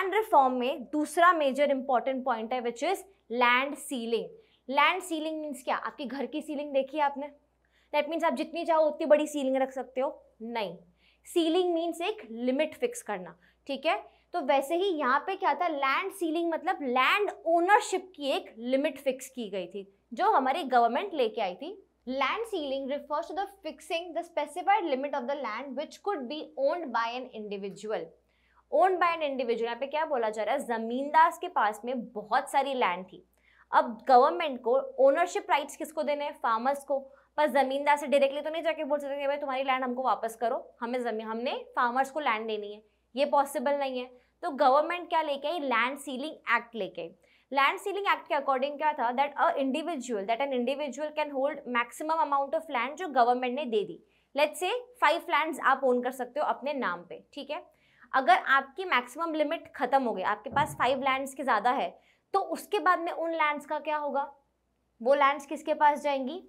Land reform में दूसरा major important point है which is land ceiling land ceiling means क्या आपके घर की सीलिंग देखी है आपने दैट मीन्स आप जितनी चाहो उतनी बड़ी सीलिंग रख सकते हो नहीं सीलिंग मीन्स एक लिमिट फिक्स करना ठीक है तो वैसे ही यहाँ पे क्या था लैंड सीलिंग मतलब लैंड ओनरशिप की एक लिमिट फिक्स की गई थी जो हमारी गवर्नमेंट लेके आई थी land ceiling refers to the fixing the specified limit of the land which could be owned by an individual own by an individual यहाँ पे क्या बोला जा रहा है जमींदार के पास में बहुत सारी लैंड थी अब गवर्नमेंट को ओनरशिप राइट्स किसको देने हैं फार्मर्स को पर जमींदार से डायरेक्टली तो नहीं जाके बोल सकते भाई तुम्हारी लैंड हमको वापस करो हमें जमीन हमने फार्मर्स को लैंड देनी है ये पॉसिबल नहीं है तो गवर्नमेंट क्या लेके आई लैंड सीलिंग एक्ट लेके आई लैंड सीलिंग एक्ट के अकॉर्डिंग क्या था that a individual that an individual can hold maximum amount of land जो गवर्नमेंट ने दे दी लेट्स से फाइव लैंड्स आप ओन कर सकते हो अपने नाम पे ठीक है अगर आपकी मैक्सिमम लिमिट खत्म हो गई आपके पास फाइव लैंड्स के ज़्यादा है तो उसके बाद में उन लैंड्स का क्या होगा वो लैंड्स किसके पास जाएंगी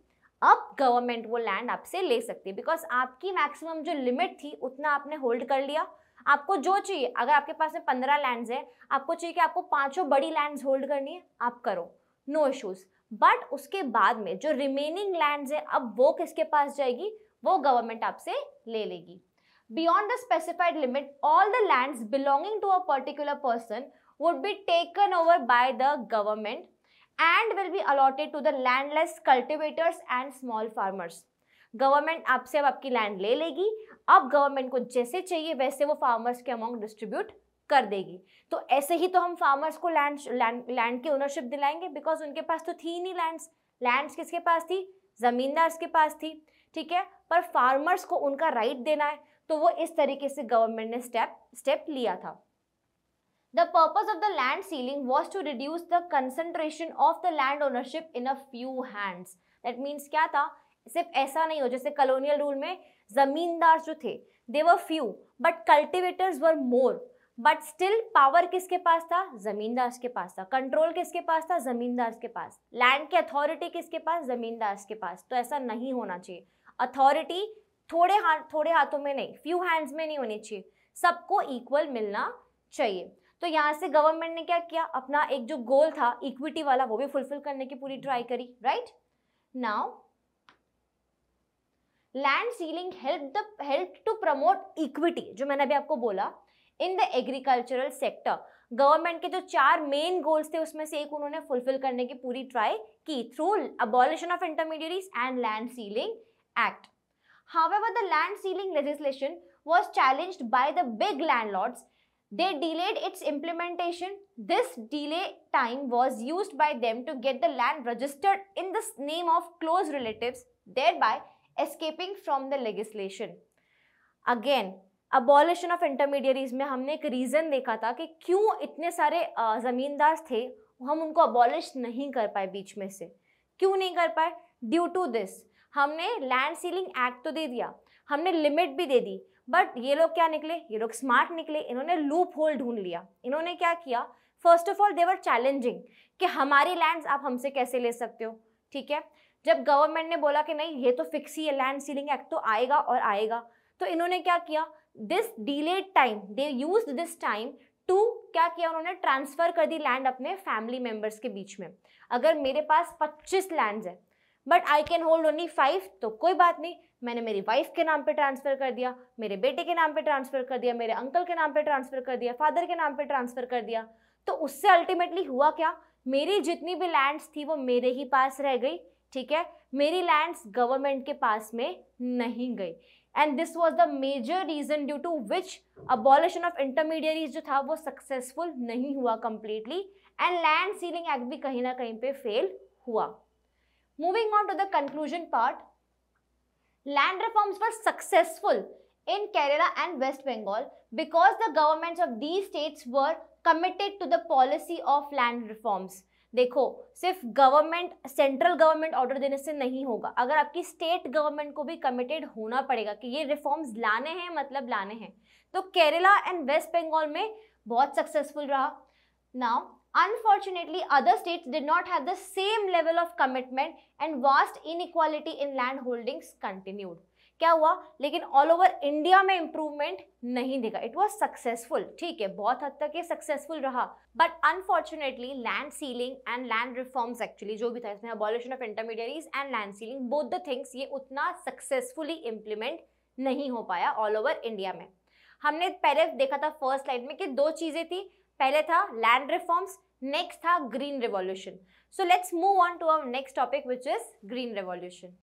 अब गवर्नमेंट वो लैंड आपसे ले सकती है बिकॉज आपकी मैक्सिमम जो लिमिट थी उतना आपने होल्ड कर लिया आपको जो चाहिए अगर आपके पास में पंद्रह लैंड्स है आपको चाहिए कि आपको पांचों बड़ी लैंड्स होल्ड करनी है आप करो नो इश्यूज़ बट उसके बाद में जो रिमेनिंग लैंड्स है अब वो किसके पास जाएगी वो गवर्नमेंट आपसे ले लेगी beyond the specified limit, all the lands belonging to a particular person would be taken over by the government and will be allotted to the landless cultivators and small farmers. Government आपसे अब आपकी land ले लेगी अब government को जैसे चाहिए वैसे वो फार्मर्स के अमाउंट डिस्ट्रीब्यूट कर देगी तो ऐसे ही तो हम फार्मर्स को लैंड लैंड की ओनरशिप दिलाएंगे बिकॉज उनके पास तो थी ही नहीं लैंड्स लैंड्स किसके पास थी ज़मींदार्स के पास थी ठीक है पर फार्मर्स को उनका राइट देना है तो वो इस तरीके से गवर्नमेंट ने स्टेप स्टेप लिया था the purpose of the land ceiling was to reduce the concentration of the land ownership in a few hands that means क्या था सिर्फ ऐसा नहीं हो जैसे कॉलोनियल रूल में जमींदार जो थे they were few but cultivators were more but still power किसके पास था जमींदार के पास था कंट्रोल किसके पास था जमींदार के पास लैंड की अथॉरिटी किसके पास जमींदार के पास तो ऐसा नहीं होना चाहिए अथॉरिटी थोड़े हाथ थोड़े हाथों में नहीं फ्यू हैंड्स में नहीं होनी चाहिए सबको इक्वल मिलना चाहिए तो यहाँ से गवर्नमेंट ने क्या किया अपना एक जो गोल था इक्विटी वाला वो भी फुलफिल करने की पूरी ट्राई करी right now land ceiling help the help to promote equity जो मैंने अभी आपको बोला in the agricultural sector government के जो चार मेन गोल्स थे उसमें से एक उन्होंने फुलफिल करने की पूरी ट्राई की through abolition of intermediaries and land ceiling Act. However, the land sealing legislation was challenged by the big landlords. They delayed its implementation. This delay time was used by them to get the land registered in the name of close relatives, thereby escaping from the legislation. Again, abolition of intermediaries में हमने एक reason देखा था कि क्यों इतने सारे ज़मींदार थे हम उनको अबॉलिश नहीं कर पाए बीच में से क्यों नहीं कर पाए ड्यू टू दिस हमने लैंड सीलिंग एक्ट तो दे दिया हमने लिमिट भी दे दी बट ये लोग क्या निकले ये लोग स्मार्ट निकले इन्होंने लूप होल ढूंढ लिया इन्होंने क्या किया first of all they were challenging कि हमारी लैंड्स आप हमसे कैसे ले सकते हो ठीक है जब गवर्नमेंट ने बोला कि नहीं ये तो फिक्स ही है लैंड सीलिंग एक्ट तो आएगा और आएगा तो इन्होंने क्या किया this delayed time they use this time to क्या किया उन्होंने ट्रांसफ़र कर दी लैंड अपने फैमिली मेम्बर्स के बीच में अगर मेरे पास 25 लैंड्स है but I can hold only five तो कोई बात नहीं मैंने मेरी वाइफ के नाम पे ट्रांसफ़र कर दिया मेरे बेटे के नाम पे ट्रांसफ़र कर दिया मेरे अंकल के नाम पे ट्रांसफ़र कर दिया फादर के नाम पे ट्रांसफ़र कर दिया तो उससे अल्टीमेटली हुआ क्या मेरी जितनी भी लैंड्स थी वो मेरे ही पास रह गई ठीक है मेरी लैंड्स गवर्नमेंट के पास में नहीं गई and this was the major reason due to which abolition of intermediaries जो था वो सक्सेसफुल नहीं हुआ completely and land ceiling act भी कहीं ना कहीं पे फेल हुआ Moving on to the conclusion part, land reforms were successful in Kerala and West Bengal because the governments of these states were committed to the policy of land reforms. देखो सिर्फ government central government order देने से नहीं होगा अगर आपकी state government को भी कमिटेड होना पड़ेगा कि ये रिफॉर्म्स लाने हैं मतलब लाने हैं तो केरला एंड वेस्ट बंगाल में बहुत सक्सेसफुल रहा now Unfortunately, other states did not have the same level of commitment and vast inequality in land holdings continued. क्या हुआ लेकिन ऑल ओवर इंडिया में इंप्रूवमेंट नहीं देगा इट वॉज सक्सेसफुल ठीक है बहुत हद तक ये सक्सेसफुल रहा but unfortunately land ceiling and land reforms actually जो भी था इसमें abolition of intermediaries and land ceiling both the things ये उतना सक्सेसफुली इंप्लीमेंट नहीं हो पाया ऑल ओवर इंडिया में हमने पहले देखा था फर्स्ट लाइन में कि दो चीज़ें थी पहले था लैंड रिफॉर्म्स नेक्स्ट था green revolution so let's move on to our next topic which is green revolution